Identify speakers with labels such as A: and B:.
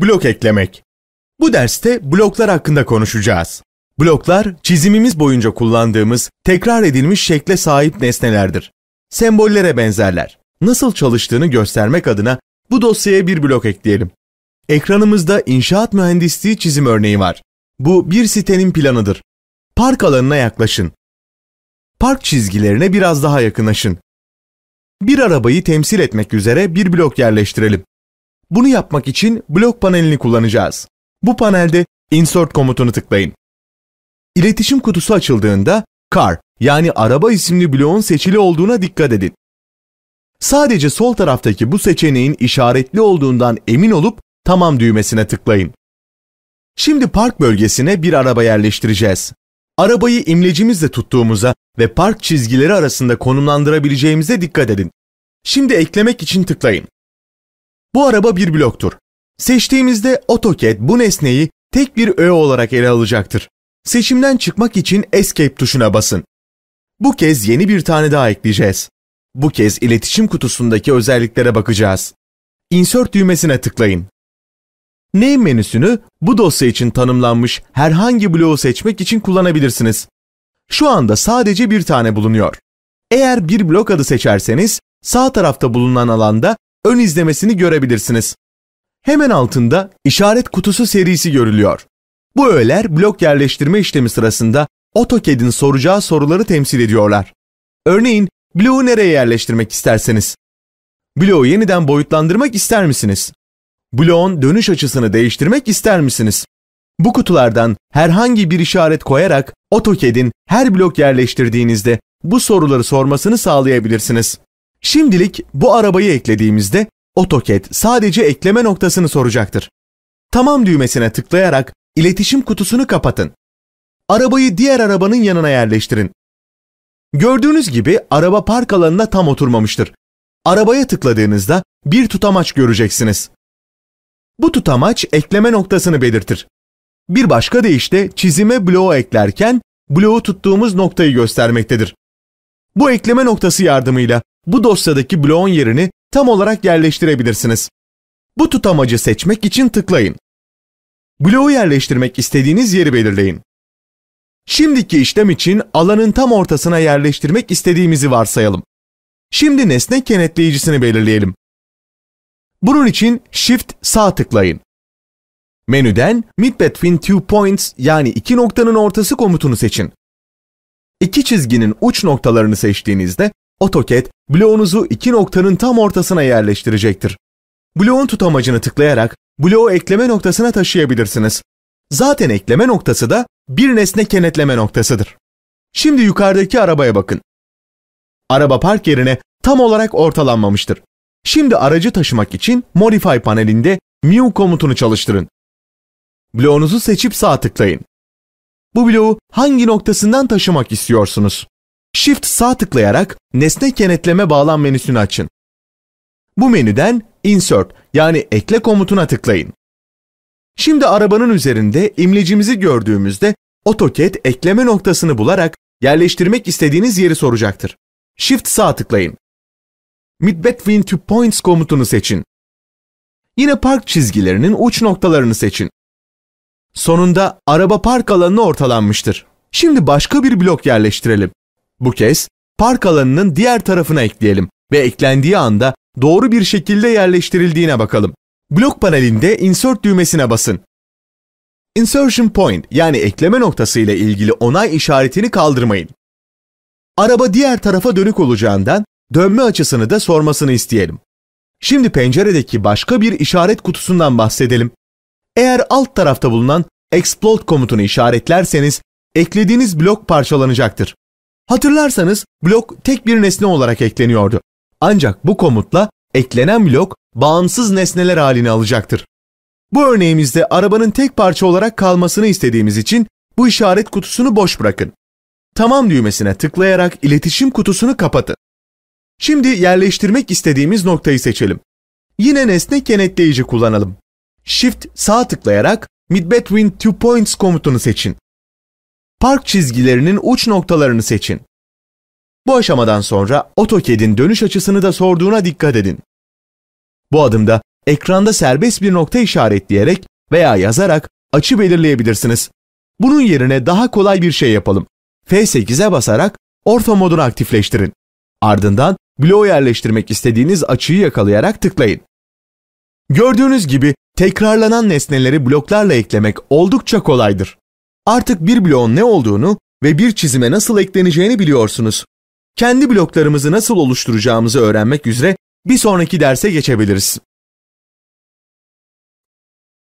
A: blok eklemek. Bu derste bloklar hakkında konuşacağız. Bloklar, çizimimiz boyunca kullandığımız, tekrar edilmiş şekle sahip nesnelerdir. Sembollere benzerler. Nasıl çalıştığını göstermek adına bu dosyaya bir blok ekleyelim. Ekranımızda inşaat mühendisliği çizim örneği var. Bu bir sitenin planıdır. Park alanına yaklaşın. Park çizgilerine biraz daha yakınlaşın. Bir arabayı temsil etmek üzere bir blok yerleştirelim. Bunu yapmak için blok panelini kullanacağız. Bu panelde Insert komutunu tıklayın. İletişim kutusu açıldığında Car yani araba isimli bloğun seçili olduğuna dikkat edin. Sadece sol taraftaki bu seçeneğin işaretli olduğundan emin olup Tamam düğmesine tıklayın. Şimdi park bölgesine bir araba yerleştireceğiz. Arabayı imlecimizle tuttuğumuza ve park çizgileri arasında konumlandırabileceğimize dikkat edin. Şimdi eklemek için tıklayın. Bu araba bir bloktur. Seçtiğimizde AutoCAD bu nesneyi tek bir öğe olarak ele alacaktır. Seçimden çıkmak için Escape tuşuna basın. Bu kez yeni bir tane daha ekleyeceğiz. Bu kez iletişim kutusundaki özelliklere bakacağız. Insert düğmesine tıklayın. Name menüsünü bu dosya için tanımlanmış herhangi bloğu seçmek için kullanabilirsiniz. Şu anda sadece bir tane bulunuyor. Eğer bir blok adı seçerseniz sağ tarafta bulunan alanda ön izlemesini görebilirsiniz. Hemen altında işaret kutusu serisi görülüyor. Bu öğeler blok yerleştirme işlemi sırasında AutoCAD'in soracağı soruları temsil ediyorlar. Örneğin bloğu nereye yerleştirmek isterseniz. Bloğu yeniden boyutlandırmak ister misiniz? Bloğun dönüş açısını değiştirmek ister misiniz? Bu kutulardan herhangi bir işaret koyarak AutoCAD'in her blok yerleştirdiğinizde bu soruları sormasını sağlayabilirsiniz. Şimdilik bu arabayı eklediğimizde AutoCAD sadece ekleme noktasını soracaktır. Tamam düğmesine tıklayarak iletişim kutusunu kapatın. Arabayı diğer arabanın yanına yerleştirin. Gördüğünüz gibi araba park alanına tam oturmamıştır. Arabaya tıkladığınızda bir tutamaç göreceksiniz. Bu tutamaç ekleme noktasını belirtir. Bir başka deyişle çizime bloğu eklerken bloğu tuttuğumuz noktayı göstermektedir. Bu ekleme noktası yardımıyla bu dosyadaki bloğun yerini tam olarak yerleştirebilirsiniz. Bu tutamacı seçmek için tıklayın. Bloğu yerleştirmek istediğiniz yeri belirleyin. Şimdiki işlem için alanın tam ortasına yerleştirmek istediğimizi varsayalım. Şimdi nesne kenetleyicisini belirleyelim. Bunun için Shift sağ tıklayın. Menüden Mid Between Two Points yani iki noktanın ortası komutunu seçin. İki çizginin uç noktalarını seçtiğinizde AutoCAD bloğunuzu iki noktanın tam ortasına yerleştirecektir. Bloğun tutamacını tıklayarak bloğu ekleme noktasına taşıyabilirsiniz. Zaten ekleme noktası da bir nesne kenetleme noktasıdır. Şimdi yukarıdaki arabaya bakın. Araba park yerine tam olarak ortalanmamıştır. Şimdi aracı taşımak için Modify panelinde New komutunu çalıştırın. Bloğunuzu seçip sağ tıklayın. Bu bloğu hangi noktasından taşımak istiyorsunuz? Shift sağ tıklayarak nesne kenetleme bağlam menüsünü açın. Bu menüden Insert yani ekle komutuna tıklayın. Şimdi arabanın üzerinde imlecimizi gördüğümüzde AutoCAD ekleme noktasını bularak yerleştirmek istediğiniz yeri soracaktır. Shift sağ tıklayın. Mid between two points komutunu seçin. Yine park çizgilerinin uç noktalarını seçin. Sonunda araba park alanına ortalanmıştır. Şimdi başka bir blok yerleştirelim. Bu kez park alanının diğer tarafına ekleyelim ve eklendiği anda doğru bir şekilde yerleştirildiğine bakalım. Blok panelinde Insert düğmesine basın. Insertion Point yani ekleme noktası ile ilgili onay işaretini kaldırmayın. Araba diğer tarafa dönük olacağından dönme açısını da sormasını isteyelim. Şimdi penceredeki başka bir işaret kutusundan bahsedelim. Eğer alt tarafta bulunan explode komutunu işaretlerseniz eklediğiniz blok parçalanacaktır. Hatırlarsanız blok tek bir nesne olarak ekleniyordu. Ancak bu komutla eklenen blok bağımsız nesneler halini alacaktır. Bu örneğimizde arabanın tek parça olarak kalmasını istediğimiz için bu işaret kutusunu boş bırakın. Tamam düğmesine tıklayarak iletişim kutusunu kapatın. Şimdi yerleştirmek istediğimiz noktayı seçelim. Yine nesne kenetleyici kullanalım. Shift sağ tıklayarak Mid-Between Two Points komutunu seçin park çizgilerinin uç noktalarını seçin. Bu aşamadan sonra AutoCAD'in dönüş açısını da sorduğuna dikkat edin. Bu adımda ekranda serbest bir nokta işaretleyerek veya yazarak açı belirleyebilirsiniz. Bunun yerine daha kolay bir şey yapalım. F8'e basarak orto modunu aktifleştirin. Ardından bloğu yerleştirmek istediğiniz açıyı yakalayarak tıklayın. Gördüğünüz gibi tekrarlanan nesneleri bloklarla eklemek oldukça kolaydır. Artık bir bloğun ne olduğunu ve bir çizime nasıl ekleneceğini biliyorsunuz. Kendi bloklarımızı nasıl oluşturacağımızı öğrenmek üzere bir sonraki derse geçebiliriz.